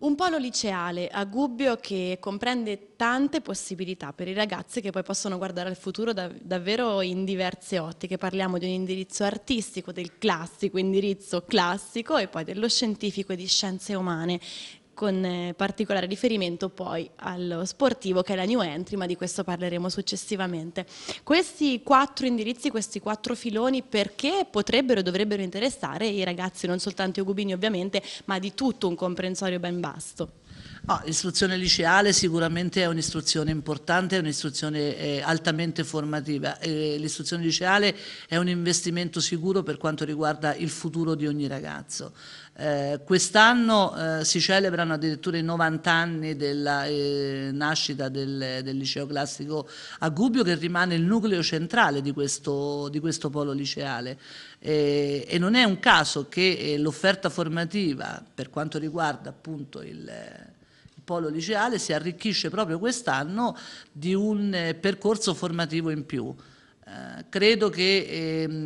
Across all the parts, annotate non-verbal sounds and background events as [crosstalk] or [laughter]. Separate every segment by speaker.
Speaker 1: Un polo liceale a Gubbio che comprende tante possibilità per i ragazzi che poi possono guardare al futuro da, davvero in diverse ottiche. Parliamo di un indirizzo artistico, del classico, indirizzo classico e poi dello scientifico e di scienze umane con eh, particolare riferimento poi allo sportivo che è la new entry, ma di questo parleremo successivamente. Questi quattro indirizzi, questi quattro filoni, perché potrebbero e dovrebbero interessare i ragazzi, non soltanto i Gubini ovviamente, ma di tutto un comprensorio
Speaker 2: ben vasto? No, l'istruzione liceale sicuramente è un'istruzione importante, è un'istruzione eh, altamente formativa. Eh, l'istruzione liceale è un investimento sicuro per quanto riguarda il futuro di ogni ragazzo. Eh, Quest'anno eh, si celebrano addirittura i 90 anni della eh, nascita del, del, liceo classico a Gubbio che rimane il nucleo centrale di questo, di questo polo liceale eh, e non è un caso che eh, l'offerta formativa per quanto riguarda appunto il polo liceale si arricchisce proprio quest'anno di un eh, percorso formativo in più. Eh, credo che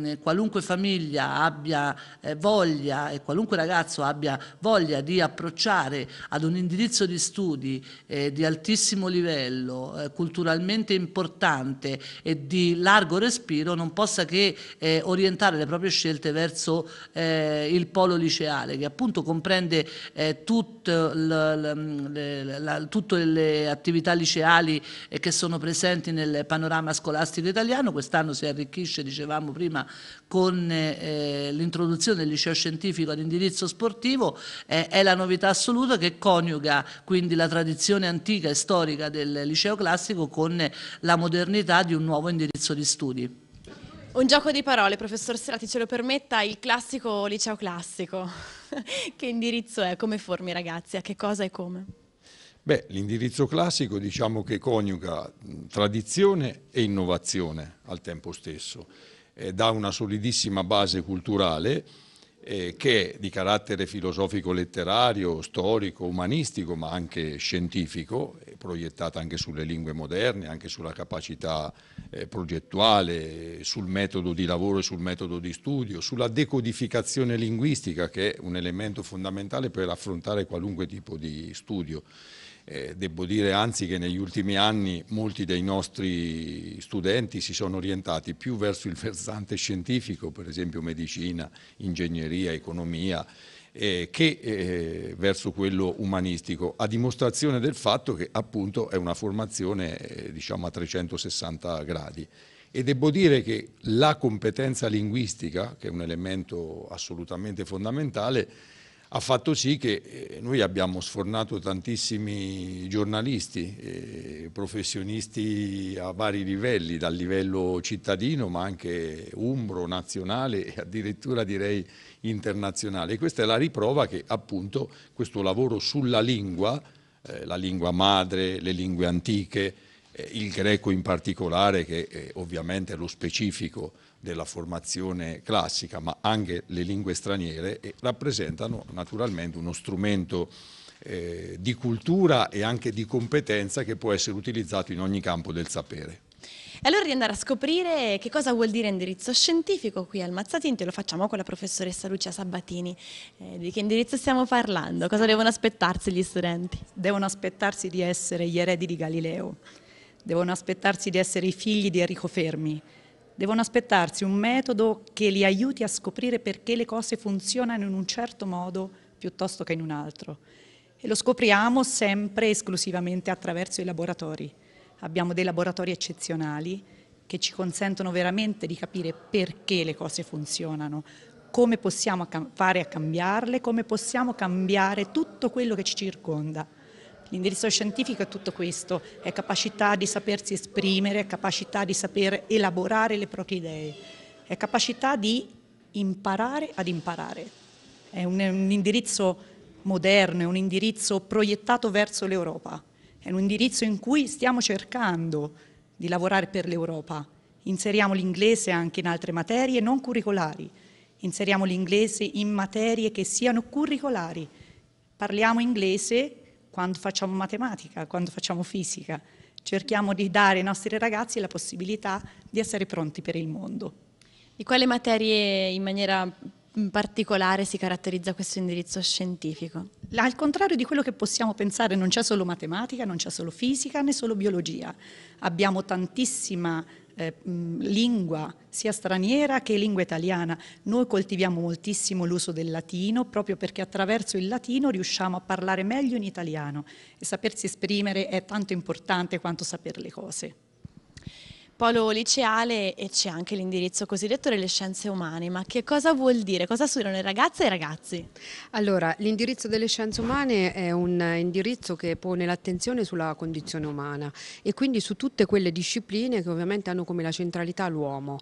Speaker 2: eh, qualunque famiglia abbia eh, voglia e qualunque ragazzo abbia voglia di approcciare ad un indirizzo di studi eh, di altissimo livello, eh, culturalmente importante e di largo respiro, non possa che orientare le proprie scelte verso il polo liceale, che appunto comprende tutto le, la, tutte le attività liceali che sono presenti nel panorama scolastico italiano. Questa quest'anno si arricchisce, dicevamo prima, con eh, l'introduzione del liceo scientifico ad indirizzo sportivo, eh, è la novità assoluta che coniuga quindi la tradizione antica e storica del liceo classico con la modernità di un nuovo indirizzo di studi. Un gioco di parole, professor Serati, ce lo
Speaker 1: permetta, il classico liceo classico. [laughs] che indirizzo è? Come formi ragazzi? A che cosa e come?
Speaker 3: Beh, l'indirizzo classico diciamo che coniuga tradizione e innovazione al tempo stesso, eh, dà una solidissima base culturale eh, che è di carattere filosofico-letterario, storico, umanistico, ma anche scientifico, eh, proiettata anche sulle lingue moderne, anche sulla capacità eh, progettuale, sul metodo di lavoro e sul metodo di studio, sulla decodificazione linguistica che è un elemento fondamentale per affrontare qualunque tipo di studio. Eh, devo dire anzi che negli ultimi anni molti dei nostri studenti si sono orientati più verso il versante scientifico, per esempio medicina, ingegneria, economia, eh, che eh, verso quello umanistico, a dimostrazione del fatto che appunto è una formazione eh, diciamo a 360 gradi. E devo dire che la competenza linguistica, che è un elemento assolutamente fondamentale, ha fatto sì che eh, noi abbiamo sfornato tantissimi giornalisti, eh, professionisti a vari livelli, dal livello cittadino ma anche umbro, nazionale e addirittura direi internazionale. questa è la riprova che appunto questo lavoro sulla lingua, eh, la lingua madre, le lingue antiche, il greco in particolare che è ovviamente lo specifico della formazione classica, ma anche le lingue straniere, rappresentano naturalmente uno strumento eh, di cultura e anche di competenza che può essere utilizzato in ogni campo del sapere.
Speaker 1: E allora di andare a scoprire che cosa vuol dire indirizzo scientifico qui al Mazzatinti, lo facciamo con la professoressa Lucia Sabatini. Eh, di che indirizzo stiamo parlando? Cosa devono aspettarsi gli studenti? Devono aspettarsi di essere gli eredi di Galileo, devono aspettarsi
Speaker 4: di essere i figli di Enrico Fermi, Devono aspettarsi un metodo che li aiuti a scoprire perché le cose funzionano in un certo modo piuttosto che in un altro. E lo scopriamo sempre esclusivamente attraverso i laboratori. Abbiamo dei laboratori eccezionali che ci consentono veramente di capire perché le cose funzionano, come possiamo fare a cambiarle, come possiamo cambiare tutto quello che ci circonda. L'indirizzo scientifico è tutto questo, è capacità di sapersi esprimere, è capacità di saper elaborare le proprie idee, è capacità di imparare ad imparare. È un, un indirizzo moderno, è un indirizzo proiettato verso l'Europa, è un indirizzo in cui stiamo cercando di lavorare per l'Europa. Inseriamo l'inglese anche in altre materie non curricolari, inseriamo l'inglese in materie che siano curricolari. Parliamo inglese quando facciamo matematica, quando facciamo fisica. Cerchiamo di dare ai nostri ragazzi la possibilità di essere pronti per il mondo.
Speaker 1: Di quale materie in maniera particolare si caratterizza questo indirizzo scientifico?
Speaker 4: Al contrario di quello che possiamo pensare, non c'è solo matematica, non c'è solo fisica, né solo biologia. Abbiamo tantissima eh, lingua sia straniera che lingua italiana. Noi coltiviamo moltissimo l'uso del latino proprio perché attraverso il latino riusciamo a parlare meglio in italiano e sapersi esprimere è tanto importante quanto sapere le cose
Speaker 1: polo liceale e c'è anche l'indirizzo cosiddetto delle scienze umane, ma che
Speaker 5: cosa vuol dire? Cosa studiano le ragazze e i ragazzi? Allora, l'indirizzo delle scienze umane è un indirizzo che pone l'attenzione sulla condizione umana e quindi su tutte quelle discipline che ovviamente hanno come la centralità l'uomo,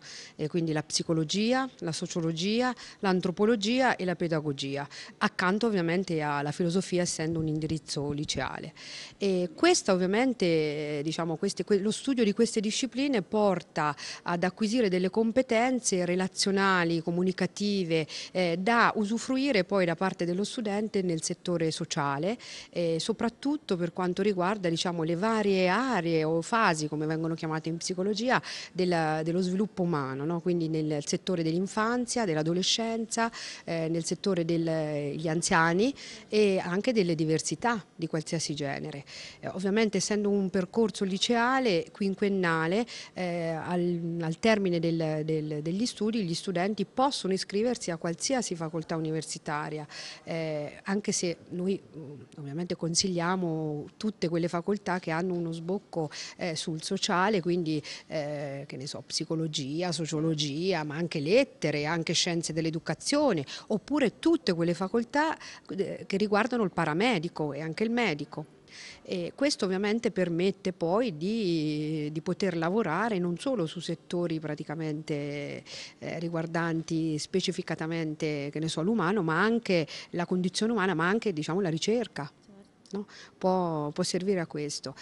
Speaker 5: quindi la psicologia, la sociologia, l'antropologia e la pedagogia, accanto ovviamente alla filosofia essendo un indirizzo liceale. E questa ovviamente, diciamo, queste, lo studio di queste discipline porta ad acquisire delle competenze relazionali, comunicative, eh, da usufruire poi da parte dello studente nel settore sociale, eh, soprattutto per quanto riguarda diciamo, le varie aree o fasi, come vengono chiamate in psicologia, della, dello sviluppo umano, no? quindi nel settore dell'infanzia, dell'adolescenza, eh, nel settore degli eh, anziani e anche delle diversità di qualsiasi genere. Eh, ovviamente essendo un percorso liceale, quinquennale, eh, al, al, termine del, del, degli studi gli studenti possono iscriversi a qualsiasi facoltà universitaria, eh, anche se noi mm, ovviamente consigliamo tutte quelle facoltà che hanno uno sbocco eh, sul sociale, quindi eh, che ne so, psicologia, sociologia, ma anche lettere, anche scienze dell'educazione, oppure tutte quelle facoltà eh, che riguardano il paramedico e anche il medico. E questo ovviamente permette poi di, di, poter lavorare non solo su settori praticamente eh, riguardanti specificatamente che ne so, l'umano, ma anche la condizione umana, ma anche diciamo, la ricerca. Certo. No? Può, può servire a questo.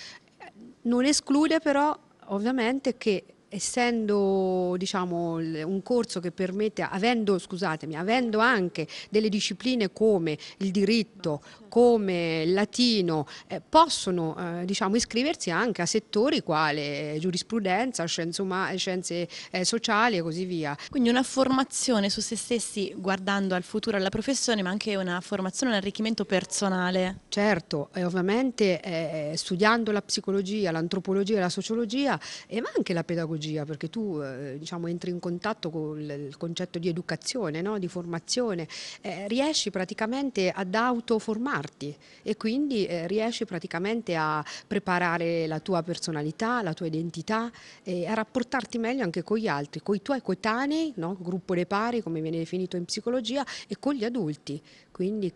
Speaker 5: Non esclude però ovviamente che essendo diciamo, un corso che permette, avendo, scusatemi, avendo anche delle discipline come il diritto, certo come latino eh, possono eh, diciamo, iscriversi anche a settori quali giurisprudenza, scienze, scienze eh, sociali e così via. Quindi una formazione su se
Speaker 1: stessi guardando al futuro alla professione ma anche una formazione, un arricchimento personale.
Speaker 5: Certo, e ovviamente eh, studiando la psicologia, l'antropologia, la sociologia e ma anche la pedagogia perché tu eh, diciamo, entri in contatto con il concetto di educazione, no? di formazione, eh, riesci praticamente ad autoformarti formarti e quindi eh, riesci praticamente a preparare la tua personalità, la tua identità e a rapportarti meglio anche con gli altri, con i tuoi coetanei, no? gruppo dei pari come viene definito in psicologia e con gli adulti, quindi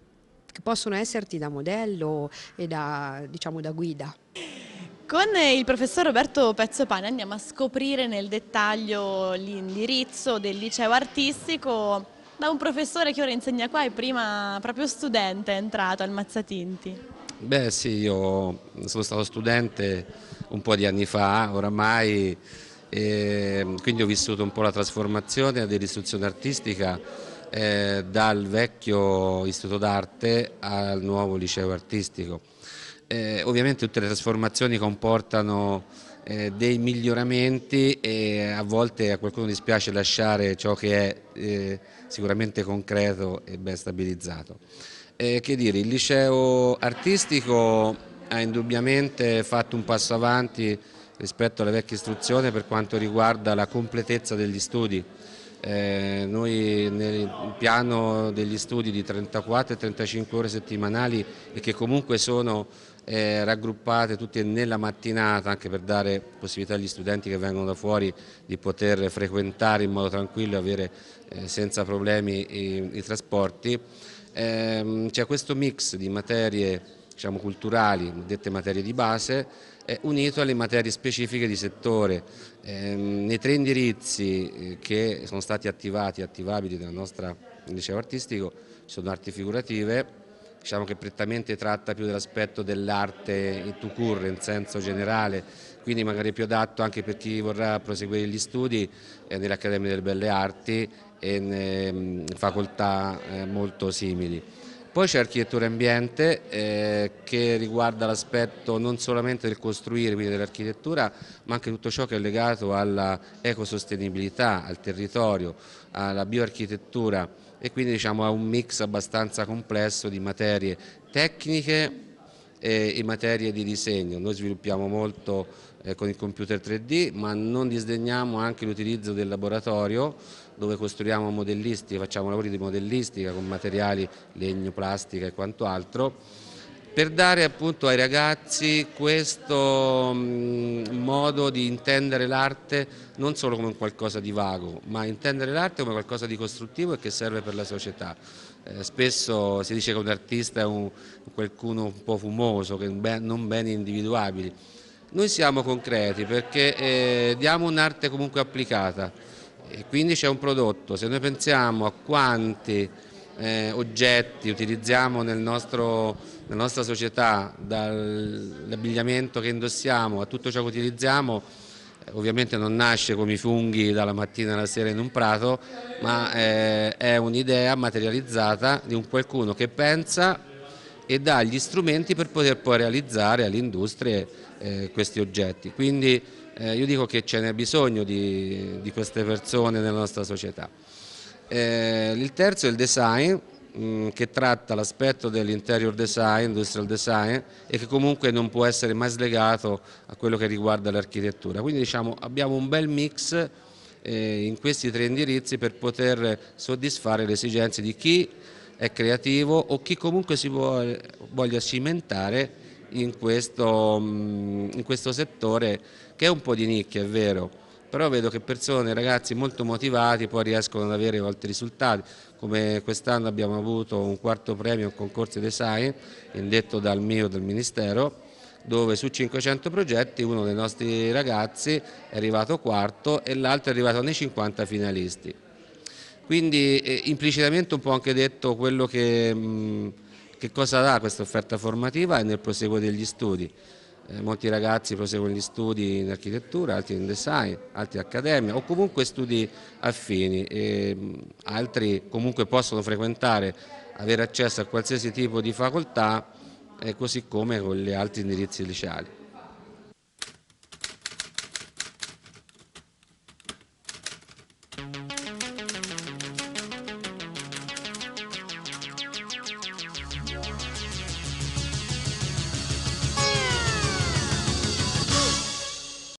Speaker 5: che possono esserti da modello e da, diciamo, da guida. Con il professor Roberto Pezzopane
Speaker 1: andiamo a scoprire nel dettaglio l'indirizzo del liceo artistico da un professore che ora insegna qua e prima proprio studente è entrato al Mazzatinti.
Speaker 6: Beh sì, io sono stato studente un po' di anni fa oramai, quindi ho vissuto un po' la trasformazione dell'istruzione artistica eh, dal vecchio istituto d'arte al nuovo liceo artistico. Eh, ovviamente tutte le trasformazioni comportano eh, dei miglioramenti e a volte a qualcuno dispiace lasciare ciò che è eh, sicuramente concreto e ben stabilizzato. Eh, che dire, il liceo artistico ha indubbiamente fatto un passo avanti rispetto alla vecchia istruzione per quanto riguarda la completezza degli studi. Eh, noi nel piano degli studi di 34 e 35 ore settimanali e che comunque sono eh, raggruppate tutte nella mattinata anche per dare possibilità agli studenti che vengono da fuori di poter frequentare in modo tranquillo e avere eh, senza problemi i, i trasporti. Eh, C'è questo mix di materie diciamo, culturali, dette materie di base, unito alle materie specifiche di settore. Ehm, nei tre indirizzi eh, che sono stati attivati e attivabili dal nostro liceo artistico ci sono arti figurative, diciamo che prettamente tratta più dell'aspetto dell'arte in to cure in senso generale, quindi magari più adatto anche per chi vorrà proseguire gli studi eh, nell'Accademia delle Belle Arti e in mm, facoltà eh, molto simili. Poi c'è architettura ambiente eh, che riguarda l'aspetto non solamente del costruire, quindi dell'architettura, ma anche tutto ciò che è legato alla ecosostenibilità, al territorio, alla bioarchitettura e quindi diciamo, è un mix abbastanza complesso di materie tecniche e, e materie di disegno. Noi sviluppiamo molto eh, con il computer 3D ma non disdegniamo anche l'utilizzo del laboratorio dove costruiamo modellisti, facciamo lavori di modellistica con materiali, legno, plastica e quant'altro per dare appunto ai ragazzi questo mm, modo di intendere l'arte non solo come qualcosa di vago, ma intendere l'arte come qualcosa di costruttivo e che serve per la società. Eh, spesso si dice che un artista è un, qualcuno un po' fumoso, che non ben individuabili. Noi siamo concreti perché eh, diamo un'arte comunque applicata e quindi c'è un prodotto. Se noi pensiamo a quanti eh, oggetti utilizziamo nel nostro, nella nostra società, dall'abbigliamento che indossiamo a tutto ciò che utilizziamo, eh, ovviamente non nasce come i funghi dalla mattina alla sera in un prato, ma eh, è un'idea materializzata di un qualcuno che pensa e dà gli strumenti per poter poi realizzare all'industria eh, questi oggetti. Quindi eh, io dico che ce n'è bisogno di, di queste persone nella nostra società. Eh, il terzo è il design mm, che tratta l'aspetto dell'interior design, industrial design e che comunque non può essere mai slegato a quello che riguarda l'architettura. Quindi diciamo abbiamo un bel mix eh, in questi tre indirizzi per poter soddisfare le esigenze di chi è creativo o chi comunque si vuole, voglia cimentare in questo, mm, in questo settore che è un po' di nicchia, è vero, però vedo che persone, ragazzi molto motivati poi riescono ad avere altri risultati, come quest'anno abbiamo avuto un quarto premio in concorso design, indetto dal mio del Ministero, dove su 500 progetti uno dei nostri ragazzi è arrivato quarto e l'altro è arrivato nei 50 finalisti. Quindi eh, implicitamente un po' anche detto quello che, mh, mm, che cosa dà questa offerta formativa e nel proseguo degli studi. Eh, molti ragazzi proseguono gli studi in architettura, altri in design, altri in accademia o comunque studi affini, e, ehm, altri comunque possono frequentare, avere accesso a qualsiasi tipo di facoltà, eh, così come con gli altri indirizzi liceali.